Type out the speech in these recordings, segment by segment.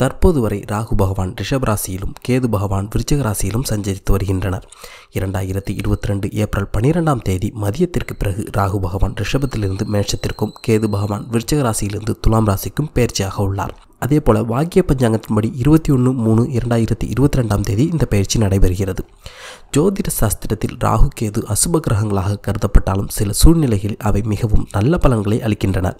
தற்போது வரை ராகு பகவான் ரிஷப் ராசியிலும் கேது பகவான் விருச்சக ராசியிலும் சஞ்சரித்து வருகின்றனர் இரண்டாயிரத்தி இருபத்தி ரெண்டு ஏப்ரல் பனிரெண்டாம் தேதி மதியத்திற்கு பிறகு ராகு பகவான் ரிஷபத்திலிருந்து மேஷத்திற்கும் கேது பகவான் விருச்சக ராசியிலிருந்து துலாம் ராசிக்கும் பயிற்சியாக உள்ளார் அதே போல் வாக்கிய பஞ்சாங்கத்தின்படி இருபத்தி ஒன்று மூணு இரண்டாயிரத்தி இருபத்தி ரெண்டாம் தேதி இந்த பயிற்சி நடைபெறுகிறது ஜோதிட சாஸ்திரத்தில் ராகு கேது அசுப கிரகங்களாக கருதப்பட்டாலும் சில சூழ்நிலைகளில் அவை மிகவும் நல்ல பலன்களை அளிக்கின்றன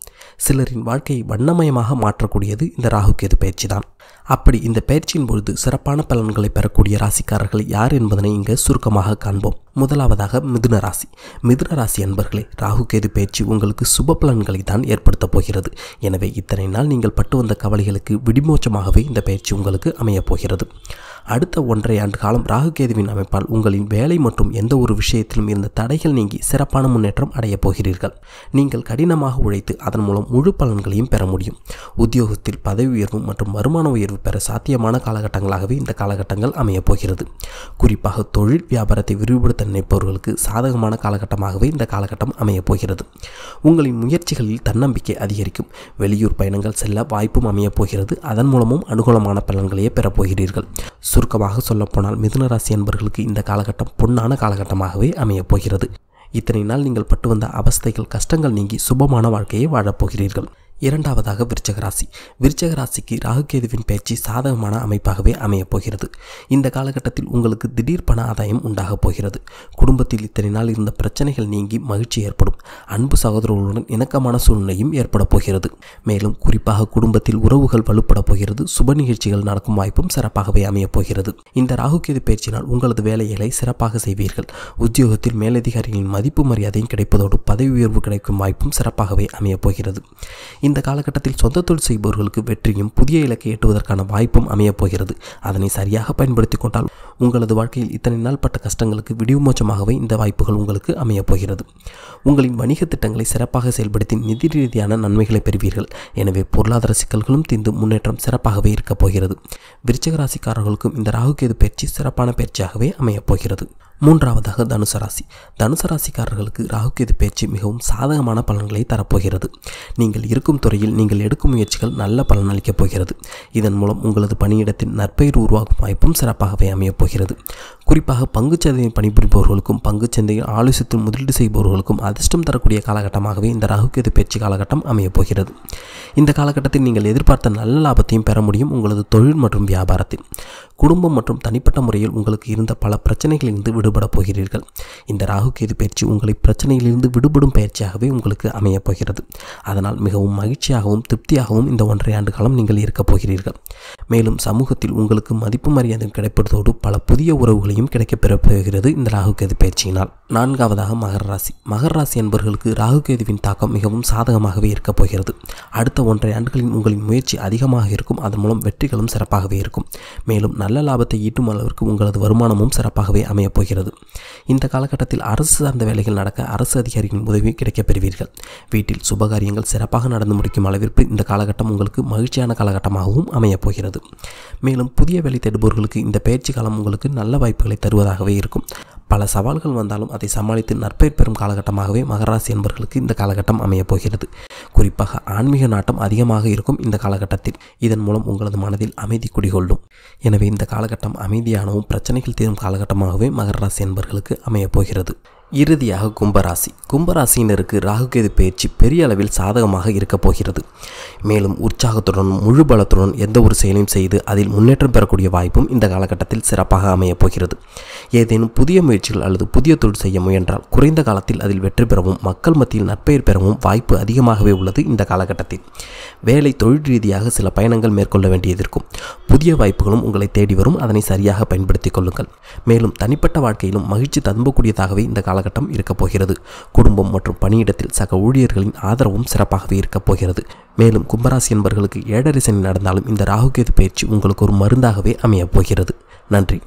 சிலரின் வாழ்க்கையை வண்ணமயமாக மாற்றக்கூடியது இந்த ராகு கேது பயிற்சி தான் அப்படி இந்த பயிற்சியின் பொழுது சிறப்பான பலன்களை பெறக்கூடிய ராசிக்காரர்கள் யார் என்பதனை இங்கே சுருக்கமாக காண்போம் முதலாவதாக மிதுன ராசி மிதுன ராசி அன்பர்களே ராகு கேது பேச்சு உங்களுக்கு சுப பலன்களை தான் ஏற்படுத்தப் போகிறது எனவே இத்தனை நாள் நீங்கள் பட்டு வந்த கவலைகளுக்கு விடிமோச்சமாகவே இந்த பயிற்சி உங்களுக்கு அமையப் போகிறது அடுத்த ஒன்றரை ஆண்டு காலம் ராகு கேதுவின் அமைப்பால் உங்களின் வேலை மற்றும் எந்த ஒரு விஷயத்திலும் இருந்த தடைகள் நீங்கி சிறப்பான முன்னேற்றம் அடையப் போகிறீர்கள் நீங்கள் கடினமாக உழைத்து அதன் மூலம் முழு பலன்களையும் பெற முடியும் உத்தியோகத்தில் பதவி உயர்வு மற்றும் வருமான உயர்வு பெற சாத்தியமான காலகட்டங்களாகவே இந்த காலகட்டங்கள் அமையப் போகிறது குறிப்பாக தொழில் வியாபாரத்தை விரிவுபடுத்த நடத்த நினைப்பவர்களுக்கு சாதகமான காலகட்டமாகவே இந்த காலகட்டம் அமையப் போகிறது உங்களின் முயற்சிகளில் தன்னம்பிக்கை அதிகரிக்கும் வெளியூர் பயணங்கள் செல்ல வாய்ப்பும் அமையப் போகிறது அதன் மூலமும் அனுகூலமான பலன்களையே பெறப்போகிறீர்கள் சுருக்கமாக சொல்லப்போனால் மிதுனராசி என்பர்களுக்கு இந்த காலகட்டம் பொன்னான காலகட்டமாகவே அமையப் போகிறது இத்தனை நாள் நீங்கள் பட்டு வந்த அவஸ்தைகள் கஷ்டங்கள் நீங்கி சுபமான வாழ்க்கையை வாழப்போகிறீர்கள் இரண்டாவதாக விருச்சகராசி விருச்சகராசிக்கு ராகுகேதுவின் பேச்சு சாதகமான அமைப்பாகவே அமையப் போகிறது இந்த காலகட்டத்தில் உங்களுக்கு திடீர் பண ஆதாயம் உண்டாகப் போகிறது குடும்பத்தில் இத்தனை நாள் இருந்த பிரச்சனைகள் நீங்கி மகிழ்ச்சி ஏற்படும் அன்பு சகோதரர்களுடன் இணக்கமான சூழ்நிலையும் ஏற்படப் போகிறது மேலும் குறிப்பாக குடும்பத்தில் உறவுகள் வலுப்படப் போகிறது சுப நிகழ்ச்சிகள் நடக்கும் வாய்ப்பும் சிறப்பாகவே அமையப் போகிறது இந்த ராகுகேது பயிற்சியினால் உங்களது வேலைகளை சிறப்பாக செய்வீர்கள் உத்தியோகத்தில் மேலதிகாரிகளின் மதிப்பு மரியாதையும் கிடைப்பதோடு பதவி உயர்வு கிடைக்கும் வாய்ப்பும் சிறப்பாகவே அமையப் போகிறது இந்த காலகட்டத்தில் சொந்த தொழில் செய்பவர்களுக்கு வெற்றியும் புதிய இலக்கை எட்டுவதற்கான வாய்ப்பும் அமையப் போகிறது அதனை சரியாக பயன்படுத்திக் கொண்டால் உங்களது வாழ்க்கையில் இத்தனை நாள் பட்ட கஷ்டங்களுக்கு விடிவுமோச்சமாகவே இந்த வாய்ப்புகள் உங்களுக்கு அமையப் போகிறது உங்களின் வணிக திட்டங்களை சிறப்பாக செயல்படுத்தி நிதி ரீதியான நன்மைகளை பெறுவீர்கள் எனவே பொருளாதார சிக்கல்களும் தீர்ந்து முன்னேற்றம் சிறப்பாகவே இருக்கப் போகிறது விருச்சக ராசிக்காரர்களுக்கும் இந்த ராகுகேது பயிற்சி சிறப்பான பயிற்சியாகவே அமையப் போகிறது மூன்றாவதாக தனுசு ராசி தனுசு ராசிக்காரர்களுக்கு ராகுகேது பயிற்சி மிகவும் சாதகமான பலன்களை தரப்போகிறது நீங்கள் இருக்கும் துறையில் நீங்கள் எடுக்கும் முயற்சிகள் நல்ல பலன் அளிக்கப் போகிறது இதன் மூலம் உங்களது பணியிடத்தின் நற்பெயர் உருவாகும் வாய்ப்பும் சிறப்பாகவே அமையப் போகிறது குறிப்பாக பங்குச்சந்தையில் பணிபுரிபவர்களுக்கும் பங்குச்சந்தையில் ஆலோசித்து முதலீடு செய்பவர்களுக்கும் அதிர்ஷ்டம் தரக்கூடிய காலகட்டமாகவே இந்த ராகுகேது பேச்சு காலகட்டம் அமையப் போகிறது இந்த காலகட்டத்தில் நீங்கள் எதிர்பார்த்த நல்ல லாபத்தையும் பெற முடியும் உங்களது தொழில் மற்றும் வியாபாரத்தில் குடும்பம் மற்றும் தனிப்பட்ட முறையில் உங்களுக்கு இருந்த பல பிரச்சனைகளிலிருந்து விடுபட போகிறீர்கள் இந்த ராகுகேது பயிற்சி உங்களை பிரச்சனையிலிருந்து விடுபடும் பயிற்சியாகவே உங்களுக்கு அமையப் போகிறது அதனால் மிகவும் மகிழ்ச்சியாகவும் திருப்தியாகவும் இந்த ஒன்றரை ஆண்டு காலம் நீங்கள் இருக்கப் போகிறீர்கள் மேலும் சமூகத்தில் உங்களுக்கு மதிப்பு மரியாதை கிடைப்பதோடு பல புதிய உறவுகளையும் அமைதியும் கிடைக்க பெறப்படுகிறது இந்த ராகு பயிற்சியினால் நான்காவதாக மகர ராசி மகர ராசி என்பவர்களுக்கு ராகு தாக்கம் மிகவும் சாதகமாகவே இருக்கப் போகிறது அடுத்த ஒன்றை ஆண்டுகளின் உங்களின் முயற்சி அதிகமாக இருக்கும் அதன் மூலம் வெற்றிகளும் சிறப்பாகவே இருக்கும் மேலும் நல்ல லாபத்தை ஈட்டும் அளவிற்கு உங்களது வருமானமும் சிறப்பாகவே அமையப் போகிறது இந்த காலகட்டத்தில் அரசு சார்ந்த வேலைகள் நடக்க அரசு அதிகாரிகளின் உதவி கிடைக்கப் பெறுவீர்கள் வீட்டில் சுபகாரியங்கள் சிறப்பாக நடந்து முடிக்கும் அளவிற்கு இந்த காலகட்டம் உங்களுக்கு மகிழ்ச்சியான காலகட்டமாகவும் அமையப் போகிறது மேலும் புதிய வேலை தேடுபவர்களுக்கு இந்த பயிற்சி காலம் உங்களுக்கு நல்ல வாய்ப்புகள் பலன்களை தருவதாகவே இருக்கும் பல சவால்கள் வந்தாலும் அதை சமாளித்து நற்பெயர் பெறும் காலகட்டமாகவே மகராசி என்பவர்களுக்கு இந்த காலகட்டம் அமையப் போகிறது குறிப்பாக ஆன்மீக நாட்டம் அதிகமாக இருக்கும் இந்த காலகட்டத்தில் இதன் மூலம் உங்களது மனதில் அமைதி குடிகொள்ளும் எனவே இந்த காலகட்டம் அமைதியானவும் பிரச்சனைகள் தீரும் காலகட்டமாகவே மகராசி என்பவர்களுக்கு அமையப் போகிறது இறுதியாக கும்பராசி கும்பராசினருக்கு ராகுகேது பயிற்சி பெரிய அளவில் சாதகமாக இருக்கப் போகிறது மேலும் உற்சாகத்துடன் முழு பலத்துடன் எந்த ஒரு செயலையும் செய்து அதில் முன்னேற்றம் பெறக்கூடிய வாய்ப்பும் இந்த காலகட்டத்தில் சிறப்பாக அமையப் போகிறது ஏதேனும் புதிய முயற்சிகள் அல்லது புதிய தொழில் செய்ய முயன்றால் குறைந்த காலத்தில் அதில் வெற்றி பெறவும் மக்கள் மத்தியில் நட்பெயர் பெறவும் வாய்ப்பு அதிகமாகவே உள்ளது இந்த காலகட்டத்தில் வேலை தொழில் ரீதியாக சில பயணங்கள் மேற்கொள்ள வேண்டியது இருக்கும் புதிய வாய்ப்புகளும் உங்களை தேடி வரும் அதனை சரியாக பயன்படுத்திக் கொள்ளுங்கள் மேலும் தனிப்பட்ட வாழ்க்கையிலும் மகிழ்ச்சி ததும்பக்கூடியதாகவே இந்த கால காலகட்டம் இருக்கப் போகிறது குடும்பம் மற்றும் பணியிடத்தில் சக ஊழியர்களின் ஆதரவும் சிறப்பாகவே இருக்கப் போகிறது மேலும் கும்பராசி என்பர்களுக்கு ஏழரை சனி நடந்தாலும் இந்த ராகுகேது பயிற்சி உங்களுக்கு ஒரு மருந்தாகவே அமையப் போகிறது நன்றி